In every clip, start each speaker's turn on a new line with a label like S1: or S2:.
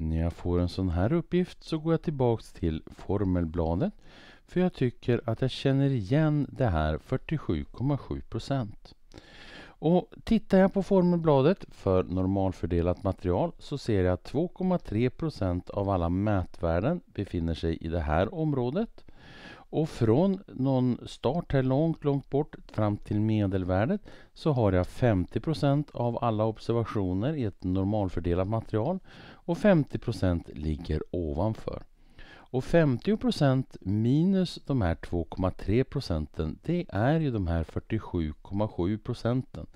S1: När jag får en sån här uppgift så går jag tillbaks till formelbladet för jag tycker att jag känner igen det här 47,7 Och tittar jag på formelbladet för normalfördelat material så ser jag att 2,3 av alla mätvärden befinner sig i det här området och från någon start här långt, långt bort fram till medelvärdet så har jag 50 av alla observationer i ett normalfördelat material och 50 ligger ovanför. Och 50 minus de här 2,3 procenten det är ju de här 47,7 procenten.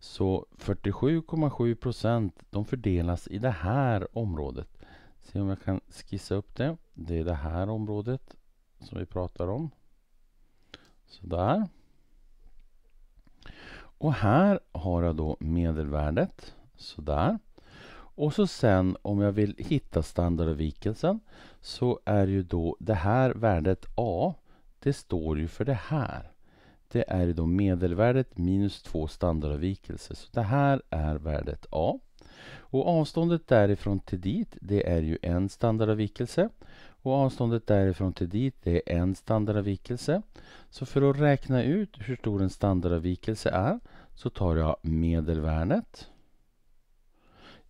S1: Så 47,7 procent de fördelas i det här området. Se om jag kan skissa upp det. Det är det här området som vi pratar om. Sådär. Och här har jag då medelvärdet. Sådär. Och så sen om jag vill hitta standardavvikelsen så är ju då det här värdet A, det står ju för det här. Det är ju då medelvärdet minus två standardavvikelser. Så det här är värdet A. Och avståndet därifrån till dit, det är ju en standardavvikelse och avståndet därifrån till dit är en standardavvikelse. Så för att räkna ut hur stor en standardavvikelse är så tar jag medelvärdet.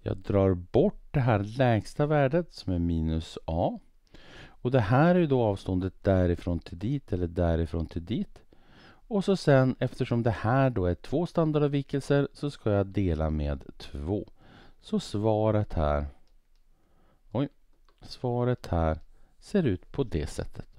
S1: Jag drar bort det här lägsta värdet som är minus a. Och det här är då avståndet därifrån till dit eller därifrån till dit. Och så sen eftersom det här då är två standardavvikelser så ska jag dela med två. Så svaret här Oj, svaret här ser ut på det sättet.